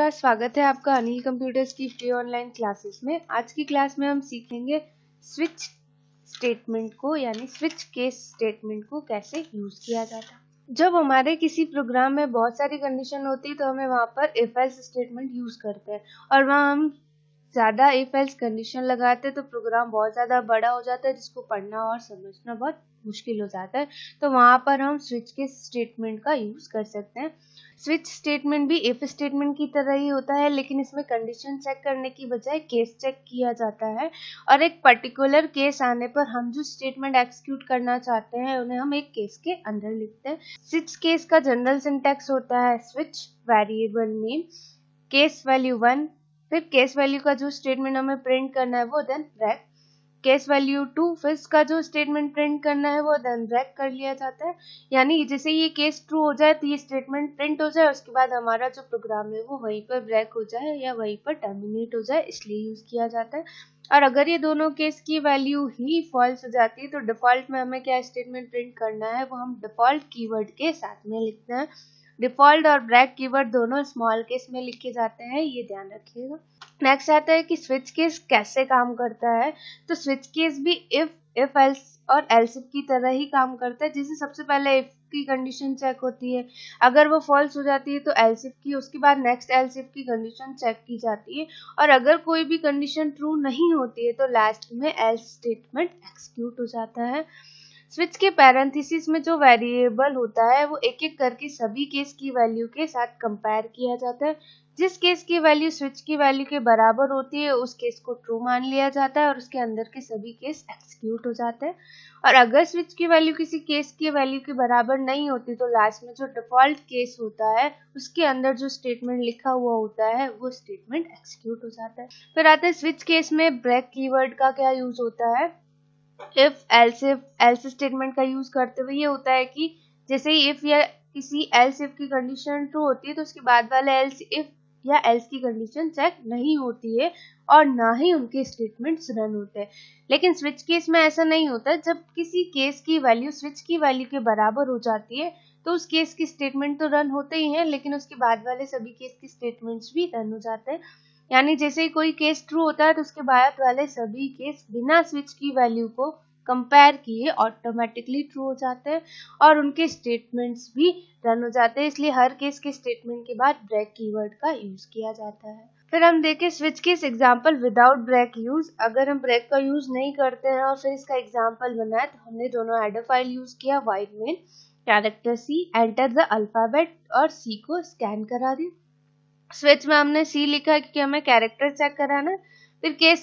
नमस्कार स्वागत है आपका अनिल कंप्यूटर्स की फ्री ऑनलाइन क्लासेस में आज की क्लास में हम सीखेंगे स्विच स्टेटमेंट को यानी स्विच केस स्टेटमेंट को कैसे यूज किया जाता है जब हमारे किसी प्रोग्राम में बहुत सारी कंडीशन होती है तो हमें वहाँ पर एफ एल्स स्टेटमेंट यूज करते हैं और वहाँ हम ज़्यादा इफ एल्स कंडीशन लगाते तो प्रोग्राम बहुत ज़्यादा बड़ा हो जाता है जिसको पढ़ना और समझना बहुत मुश्किल हो जाता है तो वहां पर हम स्विच के स्टेटमेंट का यूज़ कर सकते हैं स्विच स्टेटमेंट भी इफ स्टेटमेंट की तरह ही होता है लेकिन इसमें कंडीशन चेक करने की बजाय केस चेक किया जाता है और एक पर्टिकुलर केस आने पर हम जो स्टेटमेंट एक्सिक्यूट करना चाहते हैं उन्हें हम एक केस के अंदर लिखते हैं स्विच केस का जनरल सिंटेक्स होता है switch variable name case value one फिर केस वैल्यू का जो स्टेटमेंट हमें प्रिंट करना है वो then break case value two फिर का जो स्टेटमेंट प्रिंट करना है वो देन रैक कर लिया जाता है यानी जैसे ये केस ट्रू हो जाए तो ये स्टेटमेंट प्रिंट हो जाए उसके बाद हमारा जो प्रोग्राम है वो वहीं पर ब्रेक हो जाए या वहीं पर टर्मिनेट हो जाए इसलिए यूज़ किया जाता है और अगर ये दोनों केस की वैल्यू ही फॉल्स हो जाती है तो डिफ़ॉल्ट में हमें क्या स्टेटमेंट प्रिंट करना है वो हम डिफ़ॉल्ट कीवर्ड के साथ में लिखते हैं डिफॉल्ट और ब्रैक कीवर्ड दोनों स्मॉल केस में लिखे जाते हैं ये ध्यान रखिएगा नेक्स्ट आता है कि स्विच केस कैसे काम करता है तो स्विच केस भी इफ इफ एल्स और एल्स की तरह ही काम करता है जिसे सबसे पहले इफ की कंडीशन चेक होती है अगर वो फॉल्स हो जाती है तो एलसिफ की उसके बाद नेक्स्ट एलसिफ की कंडीशन चेक की जाती है और अगर कोई भी कंडीशन ट्रू नहीं होती है तो लास्ट में एल्स स्टेटमेंट एक्सक्यूट हो जाता है स्विच के पैरेंथिसिस में जो वेरिएबल होता है वो एक एक करके सभी केस की वैल्यू के साथ कंपेयर किया जाता है जिस केस की वैल्यू स्विच की वैल्यू के बराबर होती है उस केस को ट्रू मान लिया जाता है और उसके अंदर के सभी केस एक्सिक्यूट हो जाते हैं और अगर स्विच की वैल्यू किसी केस की वैल्यू के बराबर नहीं होती तो लास्ट में जो डिफॉल्ट केस होता है उसके अंदर जो स्टेटमेंट लिखा हुआ होता है वो स्टेटमेंट एक्सिक्यूट हो जाता है फिर आता है स्विच केस में ब्रेक कीवर्ड का क्या यूज होता है if else if else statement का यूज करते हुए ये होता है कि जैसे इफ या किसी एल्स इफ की कंडीशन ट्रू होती है तो उसके बाद वाले एल्स इफ या एल्स की कंडीशन चेक नहीं होती है और ना ही उनके स्टेटमेंट्स रन होते हैं लेकिन स्विच केस में ऐसा नहीं होता जब किसी केस की वैल्यू स्विच की वैल्यू के बराबर हो जाती है तो उस केस की स्टेटमेंट तो रन होते ही हैं लेकिन उसके बाद वाले सभी केस की स्टेटमेंट्स भी रन हो जाते हैं यानी जैसे ही कोई केस ट्रू होता है तो उसके बाद वाले सभी केस बिना स्विच की वैल्यू को कंपेयर किए ऑटोमेटिकली ट्रू हो जाते हैं और उनके स्टेटमेंट्स भी रन हो जाते हैं इसलिए हर केस के स्टेटमेंट के बाद ब्रेक कीवर्ड का यूज किया जाता है फिर हम देखें switch case example without break use अगर हम ब्रेक का यूज नहीं करते हैं और फिर इसका एग्जाम्पल बनाए तो हमने दोनों एडो फाइल यूज किया void main character C enter the alphabet और सी को स्कैन करा दी स्विच में हमने सी लिखा है क्योंकि हमें कैरेक्टर चेक कराना फिर केस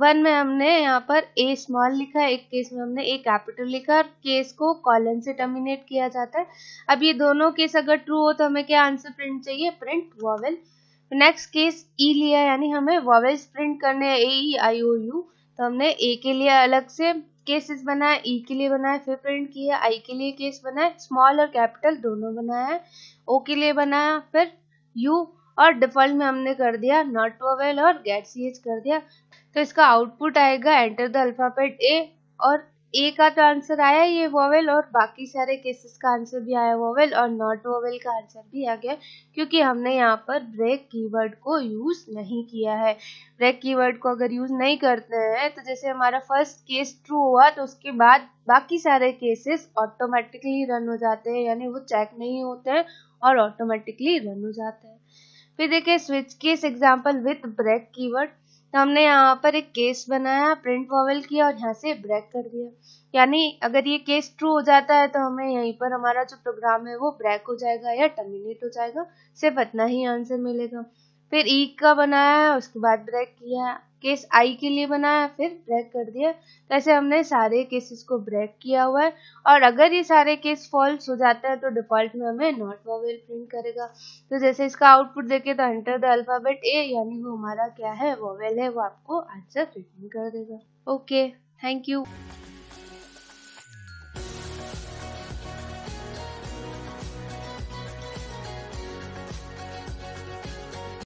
वन में हमने यहाँ पर ए स्मॉल लिखा एक केस में हमने ए कैपिटल लिखा और केस को कॉलन से टर्मिनेट किया जाता है अब ये दोनों केस अगर ट्रू हो तो हमें क्या आंसर प्रिंट चाहिए print vowel next case E लिया यानी हमें वॉवेल्स प्रिंट करने हैं ए ई आई ओ यू तो हमने ए के लिए अलग से केसेस बनाए ई e के लिए बनाए फिर प्रिंट किया आई के लिए केस बनाए स्मॉल और कैपिटल दोनों बनाया ओ के लिए बनाया फिर यू और डिफॉल्ट में हमने कर दिया नॉट वोवेल और गेट सी एच कर दिया तो इसका आउटपुट आएगा एंटर द अल्फाबेट ए और ए का तो आंसर आया ये वोवेल और बाकी सारे केसेस का आंसर भी आया वोवेल और नॉट वोवेल का आंसर भी आ गया क्योंकि हमने यहाँ पर ब्रेक कीवर्ड को यूज़ नहीं किया है ब्रेक कीवर्ड को अगर यूज़ नहीं करते हैं तो जैसे हमारा फर्स्ट केस ट्रू हुआ तो उसके बाद बाकी सारे केसेस ऑटोमेटिकली रन हो जाते हैं यानी वो चेक नहीं होते हैं और ऑटोमेटिकली रन हो जाते हैं फिर देखिए switch case example with break keyword तो हमने यहाँ पर एक केस बनाया प्रिंट वॉवल किया और यहाँ से ब्रेक कर दिया यानी अगर ये केस ट्रू हो जाता है तो हमें यहीं पर हमारा जो प्रोग्राम है वो ब्रेक हो जाएगा या टर्मिनेट हो जाएगा सिर्फ इतना ही आंसर मिलेगा फिर ई e का बनाया उसके बाद ब्रेक किया केस आई के लिए बनाया फिर ब्रेक कर दिया तो ऐसे हमने सारे केसेस को ब्रेक किया हुआ है और अगर ये सारे केस फॉल्स हो जाता है तो डिफॉल्ट में हमें नॉट वॉवेल प्रिंट करेगा तो जैसे इसका आउटपुट देखे तो एंटर द अल्फाबेट ए यानी वो हमारा क्या है वॉवेल है वो आपको आंसर रिटर्न कर देगा ओके थैंक यू